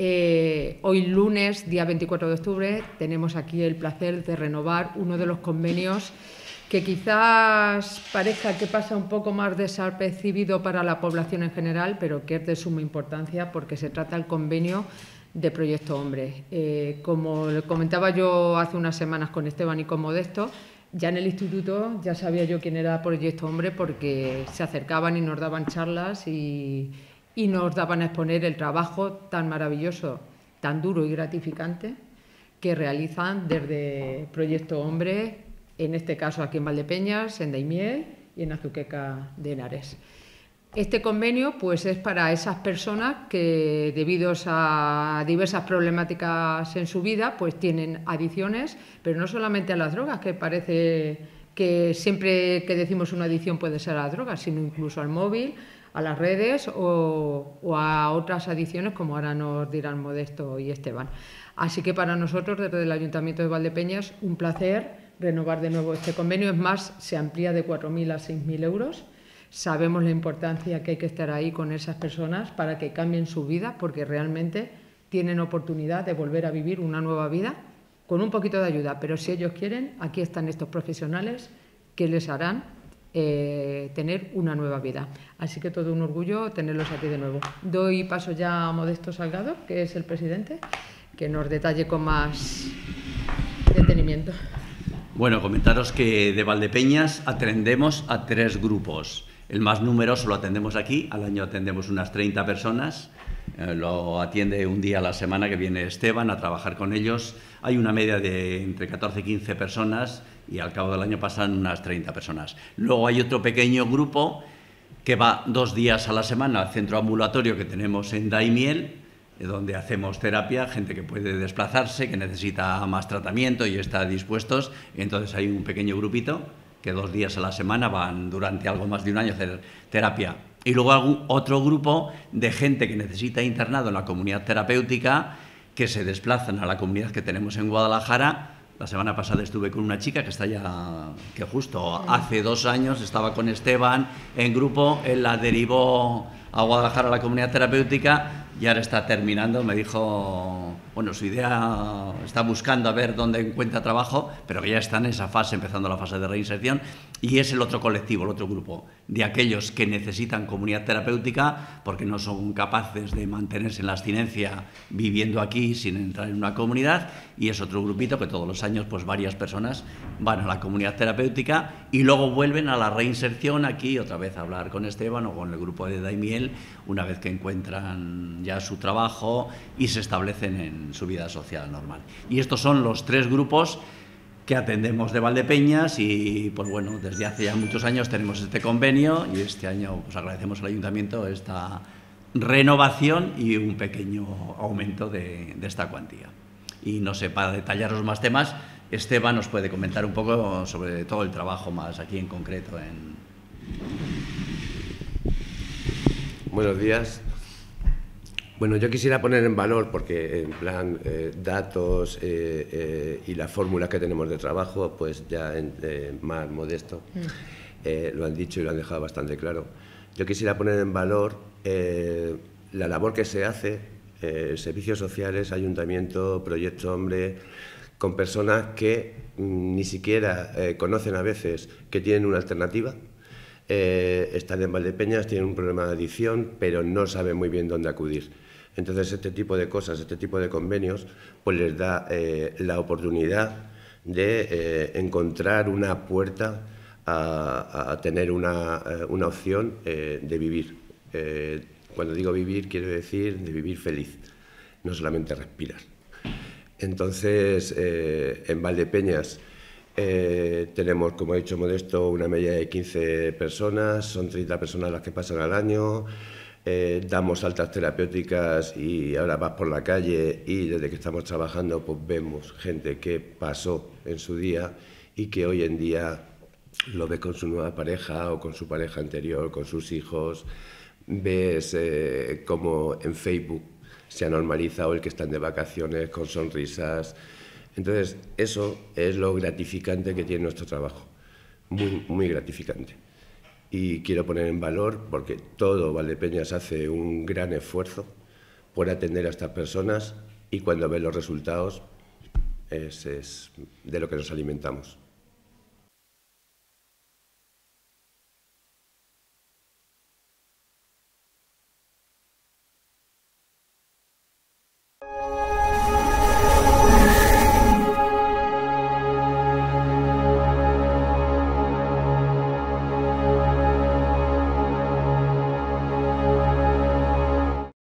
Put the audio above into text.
Eh, hoy lunes, día 24 de octubre, tenemos aquí el placer de renovar uno de los convenios que quizás parezca que pasa un poco más desapercibido para la población en general, pero que es de suma importancia porque se trata del convenio de Proyecto Hombre. Eh, como comentaba yo hace unas semanas con Esteban y con Modesto, ya en el instituto ya sabía yo quién era Proyecto Hombre porque se acercaban y nos daban charlas y, nos daban a exponer el trabajo tan maravilloso, tan duro y gratificante que realizan desde Proyecto Hombre, en este caso aquí en Valdepeñas, en Daimiel y en Azuqueca de Henares. Este convenio pues, es para esas personas que, debido a diversas problemáticas en su vida, pues tienen adicciones, pero no solamente a las drogas, que parece que siempre que decimos una adicción puede ser a las drogas, sino incluso al móvil, a las redes o, o, a otras adiciones, como ahora nos dirán Modesto y Esteban. Así que para nosotros, desde el Ayuntamiento de Valdepeñas, un placer renovar de nuevo este convenio. Es más, se amplía de 4.000 a 6.000 euros sabemos la importancia que hay que estar ahí con esas personas para que cambien su vida, porque realmente tienen oportunidad de volver a vivir una nueva vida con un poquito de ayuda. Pero si ellos quieren, aquí están estos profesionales que les harán eh, tener una nueva vida. Así que todo un orgullo tenerlos aquí de nuevo. Doy paso ya a Modesto Salgado, que es el presidente, que nos detalle con más detenimiento. Bueno, comentaros que de Valdepeñas atendemos a tres grupos. El más numeroso lo atendemos aquí, al año atendemos unas 30 personas, eh, lo atiende un día a la semana que viene Esteban a trabajar con ellos. Hay una media de entre 14 y 15 personas y al cabo del año pasan unas 30 personas. Luego hay otro pequeño grupo que va dos días a la semana al centro ambulatorio que tenemos en Daimiel, eh, donde hacemos terapia, gente que puede desplazarse, que necesita más tratamiento y está dispuestos. Entonces hay un pequeño grupito que dos días a la semana van durante algo más de un año a hacer terapia. Y luego algún otro grupo de gente que necesita internado en la comunidad terapéutica, que se desplazan a la comunidad que tenemos en Guadalajara. La semana pasada estuve con una chica que está ya, que justo hace dos años estaba con Esteban en grupo, él la derivó a Guadalajara a la comunidad terapéutica y ahora está terminando, me dijo bueno, su idea está buscando a ver dónde encuentra trabajo, pero que ya está en esa fase, empezando la fase de reinserción, y es el otro colectivo, el otro grupo, de aquellos que necesitan comunidad terapéutica porque no son capaces de mantenerse en la abstinencia viviendo aquí sin entrar en una comunidad, y es otro grupito que todos los años pues varias personas van a la comunidad terapéutica y luego vuelven a la reinserción aquí otra vez a hablar con Esteban o con el grupo de Daimiel una vez que encuentran ya su trabajo y se establecen en su vida social normal. Y estos son los tres grupos que atendemos de Valdepeñas y pues bueno, desde hace ya muchos años tenemos este convenio y este año pues agradecemos al ayuntamiento esta renovación y un pequeño aumento de, esta cuantía. Y no sé, para detallaros más temas, Esteban nos puede comentar un poco sobre todo el trabajo más aquí en concreto. En... Buenos días. Bueno, yo quisiera poner en valor, porque en plan eh, datos eh, eh, y la fórmula que tenemos de trabajo, pues ya en, más modesto, mm. lo han dicho y lo han dejado bastante claro. Yo quisiera poner en valor la labor que se hace, servicios sociales, ayuntamiento, proyecto hombre, con personas que mm, ni siquiera conocen a veces que tienen una alternativa, están en Valdepeñas, tienen un problema de adicción, pero no saben muy bien dónde acudir. Entonces, este tipo de cosas, este tipo de convenios, pues les da eh, la oportunidad de eh, encontrar una puerta a, tener una, eh, opción de vivir. cuando digo vivir, quiero decir de vivir feliz, no solamente respirar. Entonces, en Valdepeñas tenemos, como ha dicho Modesto, una media de 15 personas, son 30 personas las que pasan al año. Eh, damos altas terapéuticas y ahora vas por la calle y desde que estamos trabajando pues vemos gente que pasó en su día y que hoy en día lo ve con su nueva pareja o con su pareja anterior, con sus hijos, ves eh, como en Facebook se ha normalizado el que están de vacaciones con sonrisas. Entonces, eso es lo gratificante que tiene nuestro trabajo, muy, muy gratificante y quiero poner en valor, porque todo Valdepeñas hace un gran esfuerzo por atender a estas personas y cuando ve los resultados es de lo que nos alimentamos.